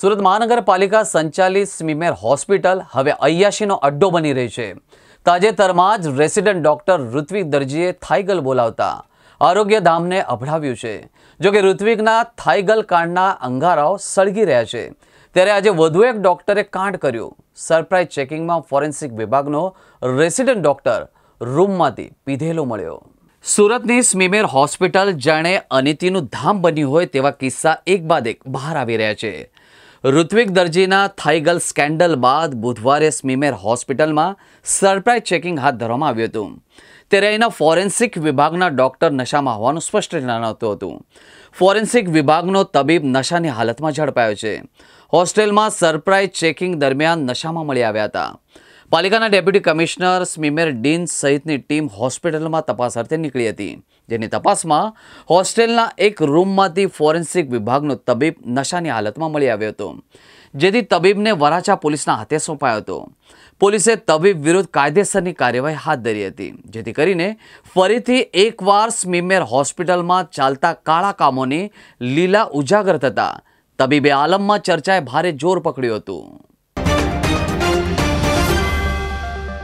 સુરત મહાનગરપાલિકા સંચાલિત સ્મીમેર હોસ્પિટલ હવે અય્યાશીનો અડ્ડો બની રહી છે તાજેતરમાં જ રેસિડન્ટ ડોક્ટર ઋત્વિક દરજીએ થાઇગલ બોલાવતા આરોગ્ય અભડાવ્યું છે જોકે ઋત્વિકના થાઇગલ કાંડના અંગારાઓ સળગી રહ્યા છે ત્યારે આજે વધુ એક ડોક્ટરે કાંડ કર્યું સરપ્રાઇઝ ચેકિંગમાં ફોરેન્સિક વિભાગનો રેસિડેન્ટ ડોક્ટર રૂમમાંથી પીધેલો મળ્યો સુરતની સ્મીમેર હોસ્પિટલ જાણે અનિતિનું ધામ બન્યું હોય તેવા કિસ્સા એક બાદ એક બહાર આવી રહ્યા છે ઋત્વિક દરજીના થાઇગલ સ્કેન્ડલ બાદ બુધવારે સ્મીમેર હોસ્પિટલમાં સરપ્રાઇઝ ચેકિંગ હાથ ધરવામાં આવ્યું હતું ત્યારે અહીંના ફોરેન્સિક વિભાગના ડોક્ટર નશામાં હોવાનું સ્પષ્ટ જણાવતું હતું ફોરેન્સિક વિભાગનો તબીબ નશાની હાલતમાં ઝડપાયો છે હોસ્ટેલમાં સરપ્રાઇઝ ચેકિંગ દરમિયાન નશામાં મળી આવ્યા હતા પાલિકાના ડેપ્યુટી કમિશનર સ્મીમેર ડીન સહિતની ટીમ હોસ્પિટલમાં તપાસ અર્થે નીકળી હતી જેની તપાસમાં હોસ્ટેલના એક રૂમમાંથી ફોરેન્સિક વિભાગનો તબીબ નશાની હાલતમાં મળી આવ્યો હતો જેથી તબીબને વરાછા પોલીસના હાથે સોંપાયો હતો પોલીસે તબીબ વિરુદ્ધ કાયદેસરની કાર્યવાહી હાથ ધરી હતી જેથી કરીને ફરીથી એકવાર સ્મીમેર હોસ્પિટલમાં ચાલતા કાળા કામોની લીલા ઉજાગર થતા તબીબે આલમમાં ચર્ચાએ ભારે જોર પકડ્યું હતું